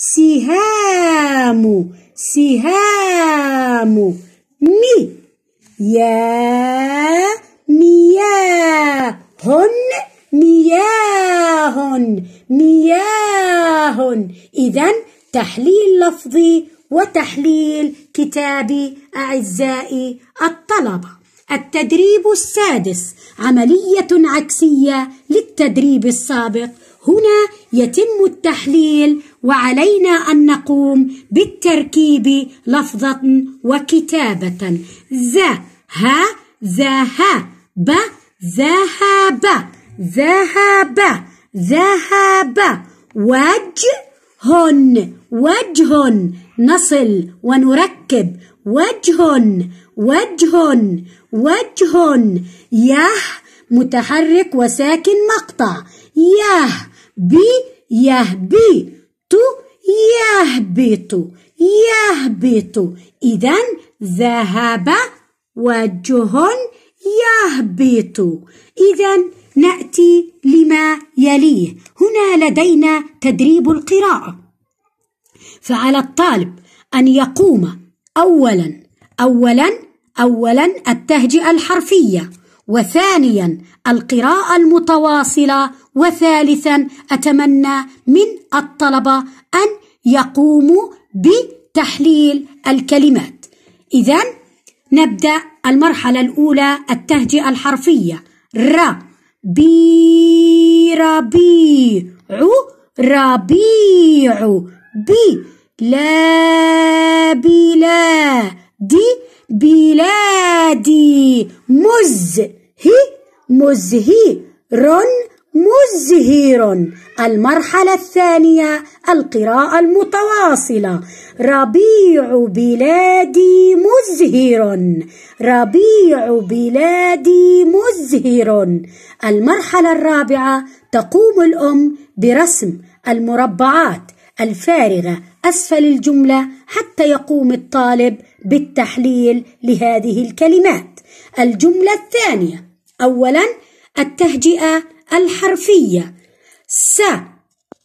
سهام سهام مي يا مياه مياه مياه إذا تحليل لفظي وتحليل كتابي أعزائي الطلبة التدريب السادس عملية عكسية للتدريب السابق هنا يتم التحليل وعلينا أن نقوم بالتركيب لفظة وكتابة ز ها ذهب ذهب ذهب ذهب وجه وجه نصل ونركب وجه وجه وجه يه متحرك وساكن مقطع يه بي بي يهبط يهبط إذا ذهب وجه يهبط إذا نأتي لما يليه هنا لدينا تدريب القراءة فعلى الطالب أن يقوم أولا أولا أولا التهجئة الحرفية وثانيا القراءة المتواصلة وثالثا أتمنى من الطلبة أن يقوموا بتحليل الكلمات إذا نبدأ المرحلة الأولى التهجئة الحرفية ر بي ربيع ربيع بي لا بلا دي بلادي مز هي مزهي رن مزهير المرحلة الثانية القراءة المتواصلة ربيع بلادي مزهر ربيع بلادي مزهر المرحلة الرابعة تقوم الأم برسم المربعات الفارغة أسفل الجملة حتى يقوم الطالب بالتحليل لهذه الكلمات الجملة الثانية أولا التهجئة الحرفية س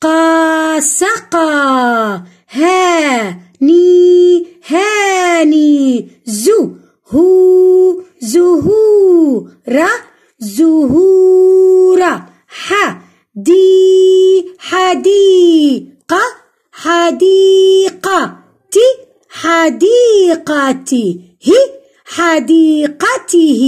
قا سقا ها ني هاني زو هو زهورة زهورة ح دي حديقة حديقة تي حديقتي هي حديقته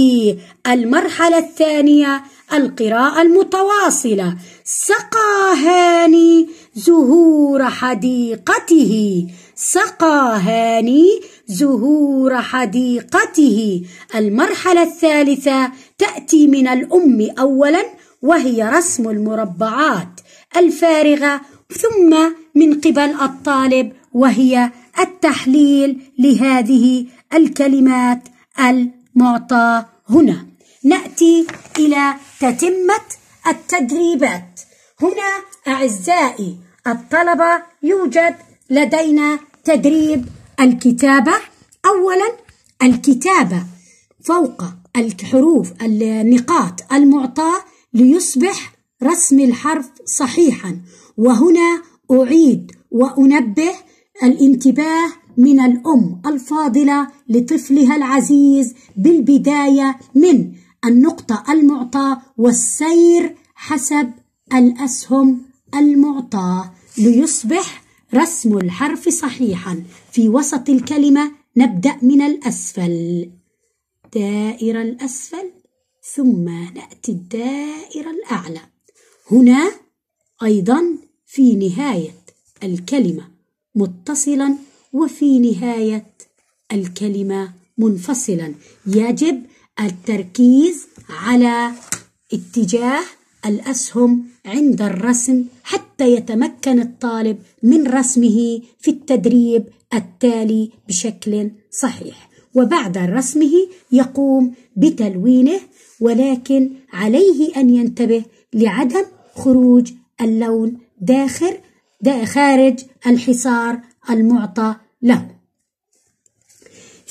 المرحلة الثانية القراءة المتواصلة سقى هاني زهور حديقته سقى هاني زهور حديقته المرحلة الثالثة تأتي من الأم أولا وهي رسم المربعات الفارغة ثم من قبل الطالب وهي التحليل لهذه الكلمات المعطى هنا ناتي الى تتمه التدريبات هنا اعزائي الطلبه يوجد لدينا تدريب الكتابه اولا الكتابه فوق الحروف النقاط المعطاه ليصبح رسم الحرف صحيحا وهنا اعيد وانبه الانتباه من الأم الفاضلة لطفلها العزيز بالبداية من النقطة المعطاة والسير حسب الأسهم المعطاة ليصبح رسم الحرف صحيحا في وسط الكلمة نبدأ من الأسفل دائرة الأسفل ثم نأتي الدائرة الأعلى هنا أيضا في نهاية الكلمة متصلا وفي نهاية الكلمة منفصلا يجب التركيز على اتجاه الأسهم عند الرسم حتى يتمكن الطالب من رسمه في التدريب التالي بشكل صحيح وبعد رسمه يقوم بتلوينه ولكن عليه أن ينتبه لعدم خروج اللون داخل خارج الحصار المعطى له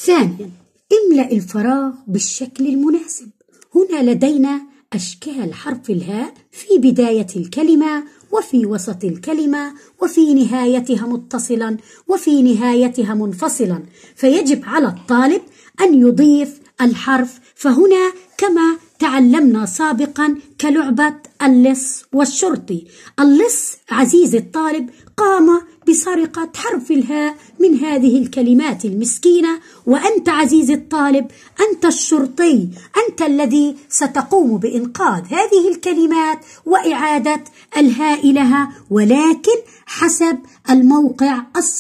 ثانيا املأ الفراغ بالشكل المناسب هنا لدينا أشكال حرف الهاء في بداية الكلمة وفي وسط الكلمة وفي نهايتها متصلا وفي نهايتها منفصلا فيجب على الطالب أن يضيف الحرف فهنا كما تعلمنا سابقا كلعبة اللص والشرطي اللص عزيز الطالب قام بسرقة حرف الهاء من هذه الكلمات المسكينة وأنت عزيز الطالب أنت الشرطي أنت الذي ستقوم بإنقاذ هذه الكلمات وإعادة الهاء لها ولكن حسب الموقع الصحيح